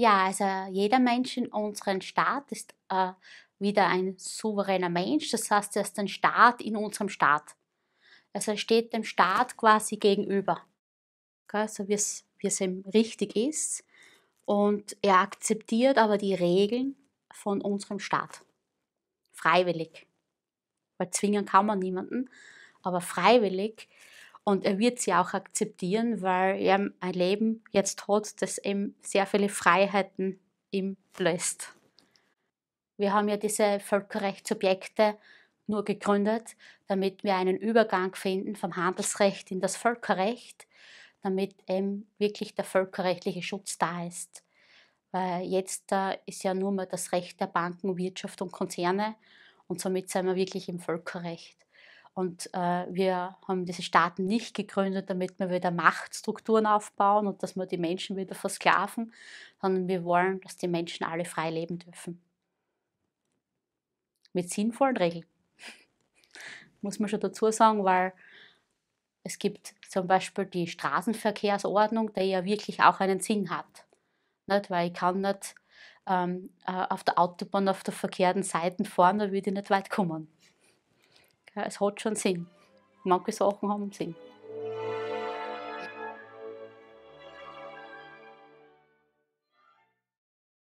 Ja, also jeder Mensch in unserem Staat ist äh, wieder ein souveräner Mensch. Das heißt, er ist ein Staat in unserem Staat. Also er steht dem Staat quasi gegenüber. Okay? So wie es ihm richtig ist. Und er akzeptiert aber die Regeln von unserem Staat. Freiwillig. Weil zwingen kann man niemanden. Aber freiwillig und er wird sie auch akzeptieren, weil er ein Leben jetzt hat, das ihm sehr viele Freiheiten ihm lässt. Wir haben ja diese Völkerrechtssubjekte nur gegründet, damit wir einen Übergang finden vom Handelsrecht in das Völkerrecht, damit eben wirklich der völkerrechtliche Schutz da ist. Weil jetzt äh, ist ja nur mehr das Recht der Banken, Wirtschaft und Konzerne und somit sind wir wirklich im Völkerrecht. Und äh, wir haben diese Staaten nicht gegründet, damit wir wieder Machtstrukturen aufbauen und dass wir die Menschen wieder versklaven, sondern wir wollen, dass die Menschen alle frei leben dürfen. Mit sinnvollen Regeln. Muss man schon dazu sagen, weil es gibt zum Beispiel die Straßenverkehrsordnung, die ja wirklich auch einen Sinn hat. Nicht? Weil ich kann nicht ähm, äh, auf der Autobahn auf der verkehrten Seite fahren, da würde ich nicht weit kommen. Ja, es hat schon Sinn. Manche Sachen haben Sinn.